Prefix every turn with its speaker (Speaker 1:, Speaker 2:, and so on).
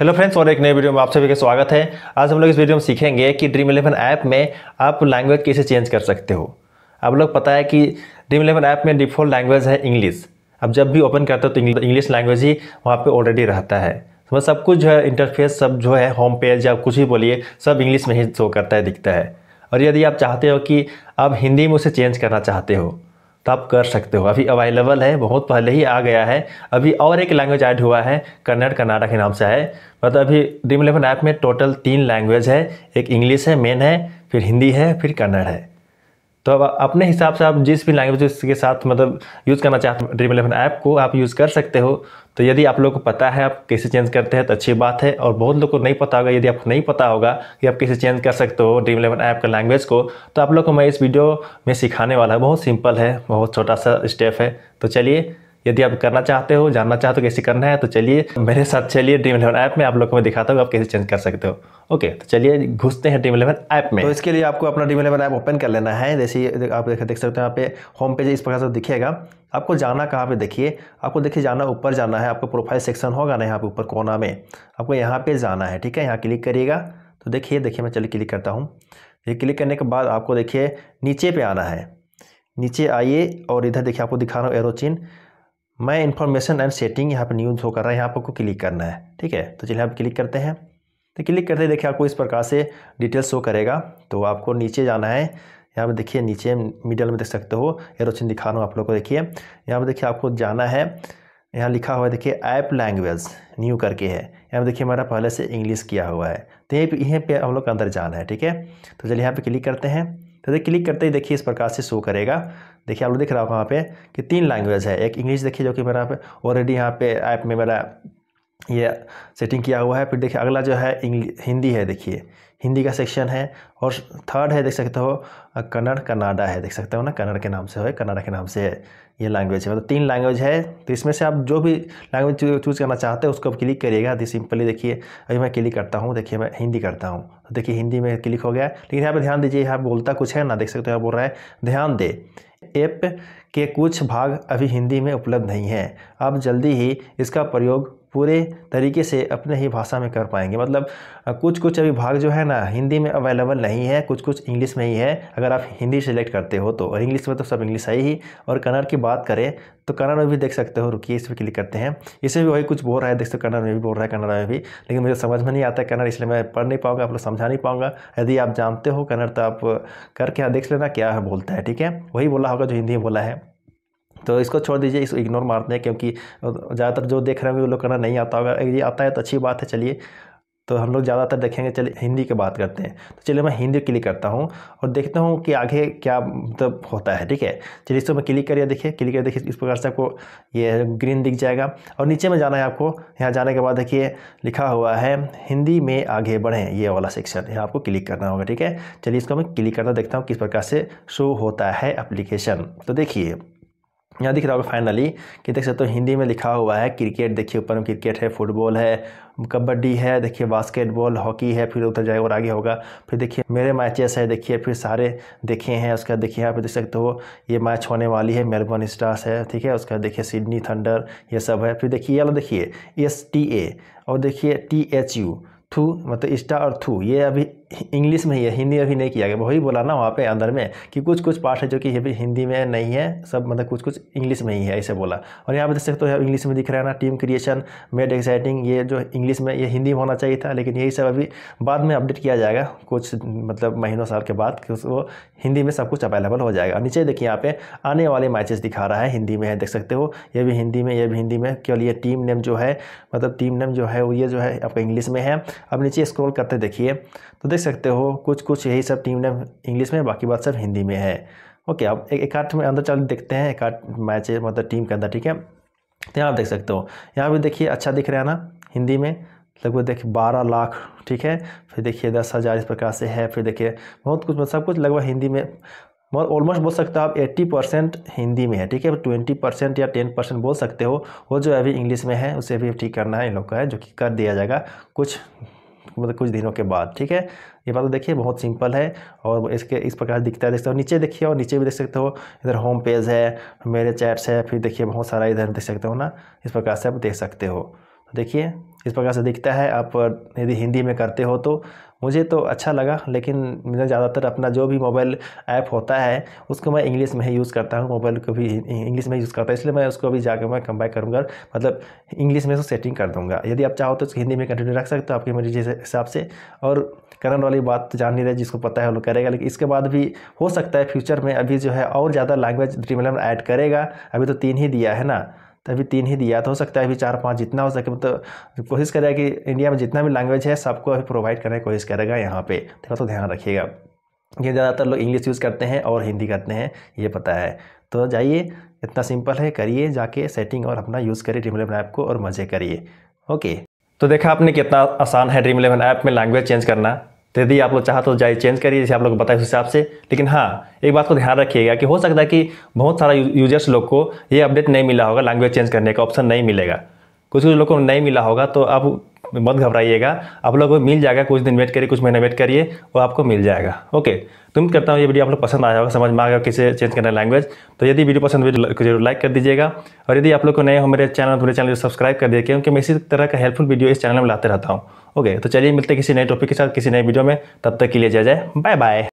Speaker 1: hello friends और एक नए वीडियो में आप सभी का स्वागत है आज हम लोग इस वीडियो में सीखेंगे कि ड्रीम इलेवन ऐप में आप लैंग्वेज कैसे चेंज कर सकते हो आप लोग पता है कि ड्रीम इलेवन ऐप में डिफ़ॉल्ट लैंग्वेज है इंग्लिश अब जब भी ओपन करते हो तो इंग्लिश लैंग्वेज ही वहाँ पे ऑलरेडी रहता है तो सब कुछ जो है इंटरफेस सब जो है होम पेज या कुछ भी बोलिए सब इंग्लिश में ही शो करता है दिखता है और यदि आप चाहते हो कि आप हिंदी में उसे चेंज करना चाहते हो तो आप कर सकते हो अभी अवेलेबल है बहुत पहले ही आ गया है अभी और एक लैंग्वेज ऐड हुआ है कन्नड़ कर्नाटक के नाम से है मतलब अभी ड्रीम इलेवन ऐप में टोटल तीन लैंग्वेज है एक इंग्लिश है मेन है फिर हिंदी है फिर कन्नड़ है तो अब अपने हिसाब से आप जिस भी लैंग्वेज के साथ मतलब यूज़ करना चाहते हो ड्रीम इलेवन ऐप को आप यूज़ कर सकते हो तो यदि आप लोग को पता है आप कैसे चेंज करते हैं तो अच्छी बात है और बहुत लोग को नहीं पता होगा यदि आपको नहीं पता होगा कि आप कैसे चेंज कर सकते हो ड्रीम इलेवन ऐप का लैंग्वेज को तो आप लोग को मैं इस वीडियो में सिखाने वाला बहुत सिंपल है बहुत छोटा सा स्टेप है तो चलिए यदि आप करना चाहते हो जानना चाहते हो कैसे करना है तो चलिए मेरे साथ चलिए ड्रीम इलेवन ऐप में आप लोग को मैं दिखाता हूँ आप कैसे चेंज कर सकते हो ओके तो चलिए घुसते हैं ड्रीम इलेवन ऐप में तो इसके लिए आपको अपना ड्रीम इलेवन ऐप ओपन कर लेना है जैसे आप देख सकते हो यहाँ पे होम पेज इस प्रकार से दिखेगा आपको जाना कहाँ पे देखिए आपको देखिए जाना ऊपर जाना है आपको प्रोफाइल सेक्शन होगा ना यहाँ पे ऊपर कोना में आपको यहाँ पे जाना है ठीक है यहाँ क्लिक करिएगा तो देखिए देखिए मैं चलिए क्लिक करता हूँ ये क्लिक करने के बाद आपको देखिए नीचे पे आना है नीचे आइए और इधर देखिए आपको दिखा रहा हूँ एरोचिन मैं इन्फॉर्मेशन एंड सेटिंग यहाँ पर न्यूज शो कर रहा है यहाँ पर आपको क्लिक करना है ठीक है तो चलिए आप क्लिक करते हैं तो क्लिक करते देखिए आपको इस प्रकार से डिटेल्स शो करेगा तो आपको नीचे जाना है यहाँ पर देखिए नीचे मिडल में देख सकते हो एरोचिन दिखा रहा हूँ आप लोग को देखिए यहाँ पर देखिए आपको जाना है यहाँ लिखा हुआ है देखिए ऐप लैंग्वेज न्यू करके है यहाँ पर देखिए हमारा पहले से इंग्लिश किया हुआ है तो यहीं पर यहीं पर हम लोग अंदर जाना है ठीक है तो चलिए यहाँ पर क्लिक करते हैं तो देखिए क्लिक करते ही देखिए इस प्रकार से शो करेगा देखिए आप लोग दिख रहा हो वहाँ पे कि तीन लैंग्वेज है एक इंग्लिश देखिए जो कि मेरा यहाँ पे ऑलरेडी यहाँ पे ऐप में मेरा ये सेटिंग किया हुआ है फिर देखिए अगला जो है हिंदी है देखिए हिंदी का सेक्शन है और थर्ड है देख सकते हो कन्नड़ कनाडा है देख सकते हो ना कन्नड़ के नाम से हो कनाडा के नाम से है ये लैंग्वेज है मतलब तीन लैंग्वेज है तो इसमें से आप जो भी लैंग्वेज चूज़ करना चाहते हैं उसको आप क्लिक करिएगा अभी सिंपली देखिए अभी मैं क्लिक करता हूँ देखिए मैं हिंदी करता हूँ तो देखिए हिंदी में क्लिक हो गया लेकिन यहाँ पर ध्यान दीजिए यहाँ बोलता कुछ है ना देख सकते हो यहाँ बोल रहा है ध्यान दे ऐप के कुछ भाग अभी हिंदी में उपलब्ध नहीं है आप जल्दी ही इसका प्रयोग पूरे तरीके से अपने ही भाषा में कर पाएंगे मतलब कुछ कुछ अभी भाग जो है ना हिंदी में अवेलेबल नहीं है कुछ कुछ इंग्लिश में ही है अगर आप हिंदी सेलेक्ट करते हो तो और इंग्लिश में तो सब इंग्लिश आई ही और कन्नड़ की बात करें तो कन्नड़ में भी देख सकते हो रुकिए इस पर क्लिक करते हैं इसे भी वही कुछ बोल रहा है देख सकते कन्नड़ में भी बोल रहा है कन्नड़ में भी लेकिन मुझे समझ में नहीं आता है कन्नड़ इसलिए मैं पढ़ नहीं पाऊँगा आप लोग समझा नहीं पाऊँगा यदि आप जानते हो कन्नड़ तो आप करके देख लेना क्या है बोलता है ठीक है वही बोला होगा जो हिंदी में बोला है तो इसको छोड़ दीजिए इसको इग्नोर मार दें क्योंकि ज़्यादातर जो देख रहे होंगे वो लोग करना नहीं आता होगा अगर ये आता है तो अच्छी बात है चलिए तो हम लोग ज़्यादातर देखेंगे चलिए हिंदी की बात करते हैं तो चलिए मैं हिंदी क्लिक करता हूँ और देखता हूँ कि आगे क्या मतलब होता है ठीक है चलिए इसको मैं क्लिक करिए देखिए क्लिक करिए देखिए इस प्रकार से आपको ये ग्रीन दिख जाएगा और नीचे में जाना है आपको यहाँ जाने के बाद देखिए लिखा हुआ है हिंदी में आगे बढ़ें ये वाला सेक्शन यहाँ आपको क्लिक करना होगा ठीक है चलिए इसको मैं क्लिक करना देखता हूँ किस प्रकार से शो होता है अप्लीकेशन तो देखिए यहाँ दिख रहा होगा फाइनली कि देख सकते हो हिंदी में लिखा हुआ है क्रिकेट देखिए ऊपर में क्रिकेट है फुटबॉल है कबड्डी है देखिए बास्केटबॉल हॉकी है फिर उधर जाएगा और आगे होगा फिर देखिए मेरे मैचेस है देखिए फिर सारे देखे हैं उसका देखिए यहाँ पे देख सकते हो ये मैच होने वाली है मेलबर्न स्टार्स है ठीक है उसका देखिए सिडनी थंडर ये सब है फिर देखिए ये देखिए एस टी ए और देखिए टी एच यू थू मतलब इस्टा और थू ये अभी इंग्लिश में ही है हिंदी अभी नहीं किया गया वही बोला ना वहाँ पे अंदर में कि कुछ कुछ पार्ट है जो कि अभी हिंदी में नहीं है सब मतलब कुछ कुछ इंग्लिश में ही है ऐसे बोला और यहाँ पे देख सकते हो तो इंग्लिश में दिख रहा है ना टीम क्रिएशन मेड एक्साइटिंग ये जो इंग्लिश में ये हिंदी में होना चाहिए था लेकिन यही सब अभी बाद में अपडेट किया जाएगा कुछ मतलब महीनों साल के बाद वो हिंदी में सब कुछ अवेलेबल हो जाएगा नीचे देखिए यहाँ पे आने वाले मैचेस दिखा रहा है हिंदी में है देख सकते हो ये भी हिंदी में ये भी हिंदी में केवल ये टीम नेम जो है मतलब टीम नेम जो है वो ये जो है आपका इंग्लिश में है अब नीचे स्क्रॉल करते देखिए तो देख सकते हो कुछ कुछ यही सब टीम नेम इंग्लिश में बाकी बात सब हिंदी में है ओके अब एक एक आठ में अंदर चल देखते हैं एक आठ मैच मतलब टीम के अंदर ठीक है तो यहाँ आप देख सकते हो यहाँ भी देखिए अच्छा दिख रहा है ना हिंदी में लगभग देखिए बारह लाख ठीक है फिर देखिए दस हज़ार इस प्रकार से है फिर देखिए बहुत कुछ मतलब सब कुछ लगभग हिंदी में मतलब ऑलमोस्ट बोल सकते हो आप 80 परसेंट हिंदी में है ठीक है ट्वेंटी परसेंट या टेन परसेंट बोल सकते हो वो जो अभी इंग्लिश में है उसे भी ठीक करना है इन लोग का है जो कि कर दिया जाएगा कुछ मतलब कुछ दिनों के बाद ठीक है ये बात तो देखिए बहुत सिंपल है और इसके इस प्रकार दिखता है देख सकते हो नीचे देखिए और नीचे भी देख सकते हो इधर होम पेज है मेरे चैट्स है फिर देखिए बहुत सारा इधर देख सकते हो ना इस प्रकार से आप देख सकते हो देखिए इस प्रकार से दिखता है आप यदि हिंदी में करते हो तो मुझे तो अच्छा लगा लेकिन मैं ज़्यादातर अपना जो भी मोबाइल ऐप होता है उसको मैं इंग्लिश में ही यूज़ करता हूँ मोबाइल को भी इंग्लिश में यूज़ करता हूँ इसलिए मैं उसको भी जाकर मैं कम्बाई करूँगा मतलब इंग्लिश में उसको सेटिंग कर दूँगा यदि आप चाहो तो हिंदी में कंटिन्यू रख सकते हो आपकी मेरी जिस हिसाब से और करण वाली बात तो जान नहीं रहे जिसको पता है वो करेगा लेकिन इसके बाद भी हो सकता है फ्यूचर में अभी जो है और ज़्यादा लैंग्वेज ड्रीम इलेवन ऐड करेगा अभी तो तीन ही दिया है ना तो अभी तीन ही दिया तो हो सकता है अभी चार पाँच जितना हो सके मतलब कोशिश करेगा कि इंडिया में जितना भी लैंग्वेज है सबको अभी प्रोवाइड करने की कोशिश करेगा यहाँ पे थोड़ा तो, तो ध्यान रखिएगा ये ज़्यादातर लोग इंग्लिश यूज़ करते हैं और हिंदी करते हैं ये पता है तो जाइए इतना सिंपल है करिए जाके सेटिंग और अपना यूज़ करिए ड्रीम इलेवन ऐप को और मज़े करिए ओके तो देखा आपने कितना आसान है ड्रीम इलेवन ऐप में लैंग्वेज चेंज करना तो यदि आप लोग चाहते तो जाए चेंज करिए जैसे आप लोग बताए उस हिसाब से लेकिन हाँ एक बात को ध्यान रखिएगा कि हो सकता है कि बहुत सारा यूजर्स लोग को ये अपडेट नहीं मिला होगा लैंग्वेज चेंज करने का ऑप्शन नहीं मिलेगा कुछ कुछ लोग को नहीं मिला होगा तो आप मत घबराइएगा आप लोगों को मिल जाएगा कुछ दिन वेट करिए कुछ महीने वेट करिए वो आपको मिल जाएगा ओके तुम तो करता हूँ ये वीडियो आप लोग पसंद आया होगा समझ में आ गया किसे चेंज करना लैंग्वेज तो यदि वीडियो पसंद जरूर लाइक कर दीजिएगा और यदि आप लोग को नए हो मेरे चैनल मेरे चैनल को सब्सक्राइब कर दिए क्योंकि मैं इसी तरह का हेल्पफुल वीडियो इस चैनल में लाते रहता हूँ ओके तो चलिए मिलते किसी नए टॉपिक के साथ किसी नए वीडियो में तब तक के लिए जय जाए बाय बाय